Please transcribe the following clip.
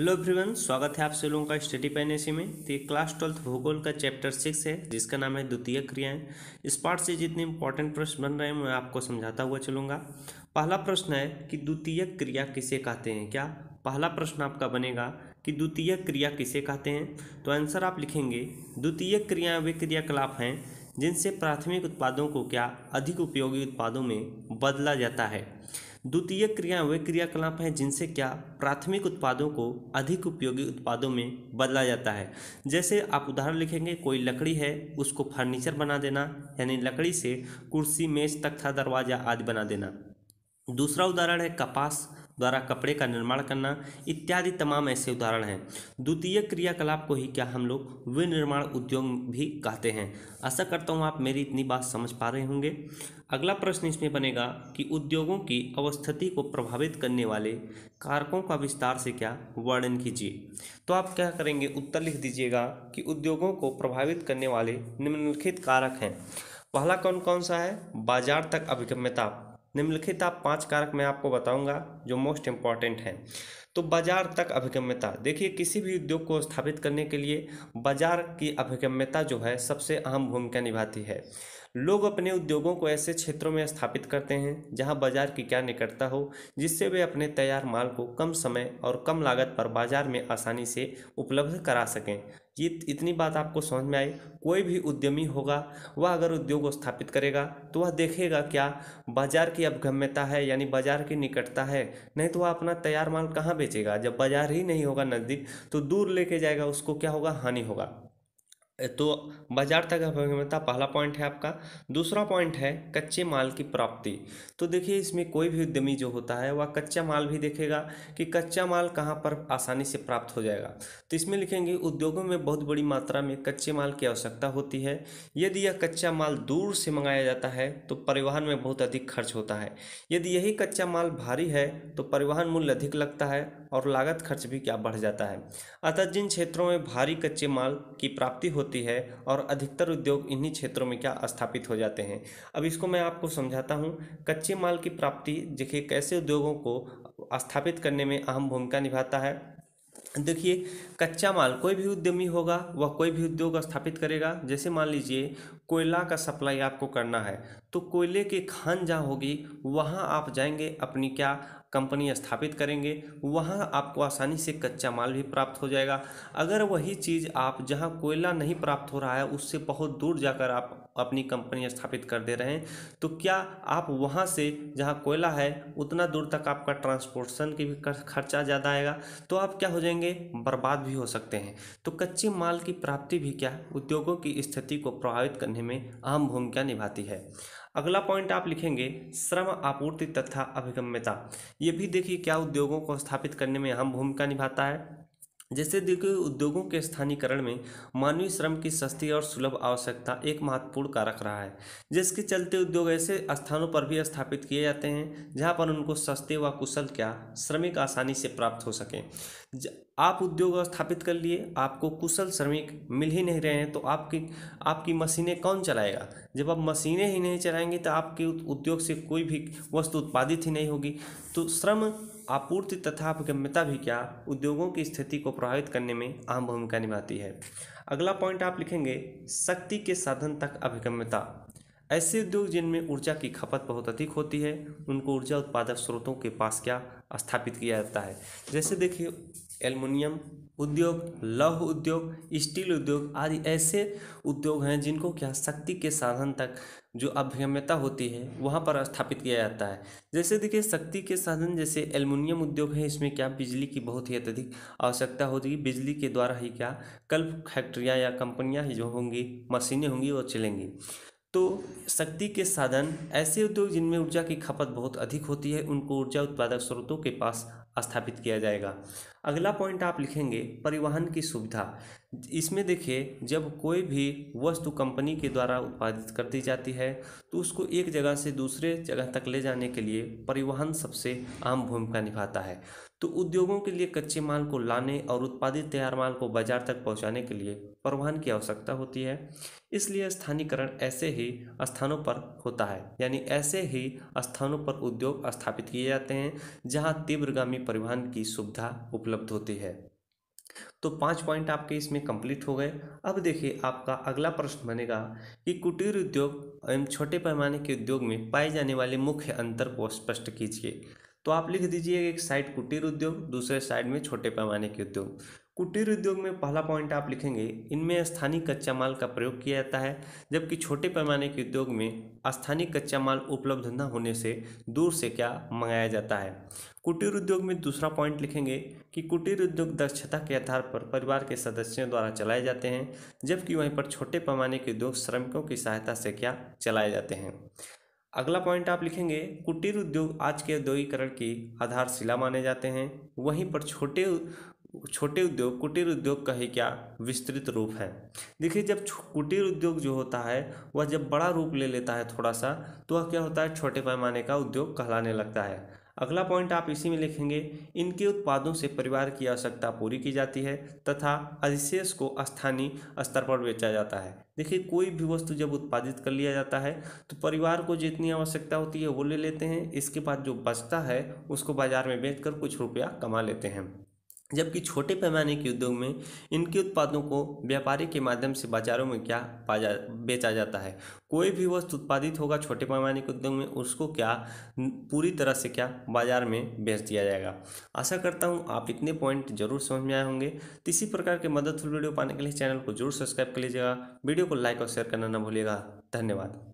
hello everyone स्वागत है आप सभी लोगों का स्टडी पैनेसी में तो क्लास ट्वेल्थ भूगोल का चैप्टर सिक्स है जिसका नाम है द्वितीय क्रियाएं इस पार्ट से जितने इंपॉर्टेंट प्रश्न बन रहे हैं मैं आपको समझाता हुआ चलूंगा पहला प्रश्न है कि द्वितीय क्रिया किसे कहते हैं क्या पहला प्रश्न आपका बनेगा कि द्वितीय क्रिया किसे कहते हैं तो आंसर आप लिखेंगे द्वितीय क्रिया वे क्रियाकलाप हैं जिनसे प्राथमिक उत्पादों को क्या अधिक उपयोगी उत्पादों में बदला जाता है द्वितीय क्रिया वे क्रियाकलाप हैं जिनसे क्या प्राथमिक उत्पादों को अधिक उपयोगी उत्पादों में बदला जाता है जैसे आप उदाहरण लिखेंगे कोई लकड़ी है उसको फर्नीचर बना देना यानी लकड़ी से कुर्सी मेज तख्ता दरवाज़ा आदि बना देना दूसरा उदाहरण है कपास द्वारा कपड़े का निर्माण करना इत्यादि तमाम ऐसे उदाहरण हैं द्वितीय क्रियाकलाप को ही क्या हम लोग विनिर्माण उद्योग भी कहते हैं आशा करता हूँ आप मेरी इतनी बात समझ पा रहे होंगे अगला प्रश्न इसमें बनेगा कि उद्योगों की अवस्थिति को प्रभावित करने वाले कारकों का विस्तार से क्या वर्णन कीजिए तो आप क्या करेंगे उत्तर लिख दीजिएगा कि उद्योगों को प्रभावित करने वाले निम्नलिखित कारक हैं पहला कौन कौन सा है बाजार तक अभिगम्यता निम्नलिखित आप पांच कारक मैं आपको बताऊंगा जो मोस्ट इम्पॉर्टेंट हैं तो बाजार तक अभिगम्यता देखिए किसी भी उद्योग को स्थापित करने के लिए बाजार की अभिगम्यता जो है सबसे अहम भूमिका निभाती है लोग अपने उद्योगों को ऐसे क्षेत्रों में स्थापित करते हैं जहां बाजार की क्या निकटता हो जिससे वे अपने तैयार माल को कम समय और कम लागत पर बाजार में आसानी से उपलब्ध करा सकें ये इतनी बात आपको समझ में आई कोई भी उद्यमी होगा वह अगर उद्योग स्थापित करेगा तो वह देखेगा क्या बाजार की अवगम्यता है यानी बाजार की निकटता है नहीं तो वह अपना तैयार माल कहाँ बेचेगा जब बाजार ही नहीं होगा नज़दीक तो दूर लेके जाएगा उसको क्या होगा हानि होगा तो बाजार तक अभिगम्यता मतलब पहला पॉइंट है आपका दूसरा पॉइंट है कच्चे माल की प्राप्ति तो देखिए इसमें कोई भी उद्यमी जो होता है वह कच्चा माल भी देखेगा कि कच्चा माल कहाँ पर आसानी से प्राप्त हो जाएगा तो इसमें लिखेंगे उद्योगों में बहुत बड़ी मात्रा में कच्चे माल की आवश्यकता होती है यदि यह कच्चा माल दूर से मंगाया जाता है तो परिवहन में बहुत अधिक खर्च होता है यदि यही कच्चा माल भारी है तो परिवहन मूल्य अधिक लगता है और लागत खर्च भी क्या बढ़ जाता है अतः जिन क्षेत्रों में भारी कच्चे माल की प्राप्ति होती होती है और अधिकतर उद्योग इन्हीं क्षेत्रों में क्या स्थापित हो जाते हैं अब इसको मैं आपको समझाता हूँ कच्चे माल की प्राप्ति देखिए कैसे उद्योगों को स्थापित करने में अहम भूमिका निभाता है देखिए कच्चा माल कोई भी उद्यमी होगा वह कोई भी उद्योग स्थापित करेगा जैसे मान लीजिए कोयला का सप्लाई आपको करना है तो कोयले के खान जहाँ होगी वहाँ आप जाएंगे अपनी क्या कंपनी स्थापित करेंगे वहाँ आपको आसानी से कच्चा माल भी प्राप्त हो जाएगा अगर वही चीज़ आप जहाँ कोयला नहीं प्राप्त हो रहा है उससे बहुत दूर जाकर आप अपनी कंपनी स्थापित कर दे रहे हैं तो क्या आप वहाँ से जहाँ कोयला है उतना दूर तक आपका ट्रांसपोर्टेशन की भी खर्चा ज़्यादा आएगा तो आप क्या हो जाएंगे बर्बाद भी हो सकते हैं तो कच्चे माल की प्राप्ति भी क्या उद्योगों की स्थिति को प्रभावित करने में अहम भूमिका निभाती है अगला पॉइंट आप लिखेंगे श्रम आपूर्ति तथा अभिगम्यता ये भी देखिए क्या उद्योगों को स्थापित करने में अहम भूमिका निभाता है जैसे देखिए उद्योगों के स्थानीयकरण में मानवीय श्रम की सस्ती और सुलभ आवश्यकता एक महत्वपूर्ण कारक रहा है जिसके चलते उद्योग ऐसे स्थानों पर भी स्थापित किए जाते हैं जहां पर उनको सस्ते व कुशल क्या श्रमिक आसानी से प्राप्त हो सकें आप उद्योग स्थापित कर लिए आपको कुशल श्रमिक मिल ही नहीं रहे हैं तो आपकी आपकी मशीनें कौन चलाएगा जब आप मशीनें ही नहीं चलाएंगे तो आपके उद्योग से कोई भी वस्तु उत्पादित ही नहीं होगी तो श्रम आपूर्ति तथा अभिगम्यता भी क्या उद्योगों की स्थिति को प्रभावित करने में अहम भूमिका निभाती है अगला पॉइंट आप लिखेंगे शक्ति के साधन तक अभिगम्यता ऐसे उद्योग जिनमें ऊर्जा की खपत बहुत अधिक होती है उनको ऊर्जा उत्पादक स्रोतों के पास क्या स्थापित किया जाता है जैसे देखिए एल्युमिनियम उद्योग लौह उद्योग स्टील उद्योग आदि ऐसे उद्योग हैं जिनको क्या शक्ति के साधन तक जो अभिगम्यता होती है वहाँ पर स्थापित किया जाता है जैसे देखिए शक्ति के साधन जैसे एल्युमिनियम उद्योग है इसमें क्या बिजली की बहुत ही अत्यधिक आवश्यकता होती है बिजली के द्वारा ही क्या कल्प फैक्ट्रियाँ या कंपनियाँ ही जो होंगी मशीनें होंगी वो चलेंगी तो शक्ति के साधन ऐसे उद्योग जिनमें ऊर्जा की खपत बहुत अधिक होती है उनको ऊर्जा उत्पादक स्रोतों के पास स्थापित किया जाएगा अगला पॉइंट आप लिखेंगे परिवहन की सुविधा इसमें देखिए जब कोई भी वस्तु कंपनी के द्वारा उत्पादित कर दी जाती है तो उसको एक जगह से दूसरे जगह तक ले जाने के लिए परिवहन सबसे अहम भूमिका निभाता है तो उद्योगों के लिए कच्चे माल को लाने और उत्पादित तैयार माल को बाजार तक पहुंचाने के लिए परिवहन की आवश्यकता होती है इसलिए स्थानीकरण ऐसे ही स्थानों पर होता है यानी ऐसे ही स्थानों पर उद्योग स्थापित किए जाते हैं जहाँ तीव्रगामी परिवहन की सुविधा उपलब्ध होती है तो पांच पॉइंट आपके इसमें कंप्लीट हो गए अब देखिए आपका अगला प्रश्न बनेगा कि कुटीर उद्योग एवं छोटे पैमाने के उद्योग में पाए जाने वाले मुख्य अंतर को स्पष्ट कीजिए तो आप लिख दीजिए एक साइड कुटीर उद्योग दूसरे साइड में छोटे पैमाने के उद्योग कुटीर उद्योग में पहला पॉइंट आप लिखेंगे इनमें स्थानीय कच्चा माल का प्रयोग किया जाता है जबकि छोटे पैमाने के उद्योग में स्थानीय कच्चा माल उपलब्ध न होने से दूर से क्या मंगाया जाता है कुटीर उद्योग में दूसरा पॉइंट लिखेंगे कि कुटीर उद्योग दक्षता के आधार पर परिवार के सदस्यों द्वारा चलाए जाते हैं जबकि वहीं पर छोटे पैमाने के उद्योग श्रमिकों की सहायता से क्या चलाए जाते हैं अगला पॉइंट आप लिखेंगे कुटीर उद्योग आज के औद्योगिकरण की आधारशिला माने जाते हैं वहीं पर छोटे छोटे उद्योग कुटीर उद्योग का ही क्या विस्तृत रूप है देखिए जब कुटीर उद्योग जो होता है वह जब बड़ा रूप ले लेता है थोड़ा सा तो वह क्या होता है छोटे पैमाने का उद्योग कहलाने लगता है अगला पॉइंट आप इसी में लिखेंगे इनके उत्पादों से परिवार की आवश्यकता पूरी की जाती है तथा अधिशेष को स्थानीय स्तर पर बेचा जाता है देखिए कोई भी वस्तु जब उत्पादित कर लिया जाता है तो परिवार को जितनी आवश्यकता होती है वो ले लेते हैं इसके बाद जो बचता है उसको बाजार में बेचकर कुछ रुपया कमा लेते हैं जबकि छोटे पैमाने के उद्योग में इनके उत्पादों को व्यापारी के माध्यम से बाज़ारों में क्या जा, बेचा जाता है कोई भी वस्तु उत्पादित होगा छोटे पैमाने के उद्योग में उसको क्या पूरी तरह से क्या बाज़ार में बेच दिया जाएगा आशा करता हूँ आप इतने पॉइंट जरूर समझ में आए होंगे तो इसी प्रकार के मददफुल वीडियो पाने के लिए चैनल को जरूर सब्सक्राइब कर लीजिएगा वीडियो को लाइक और शेयर करना ना भूलिएगा धन्यवाद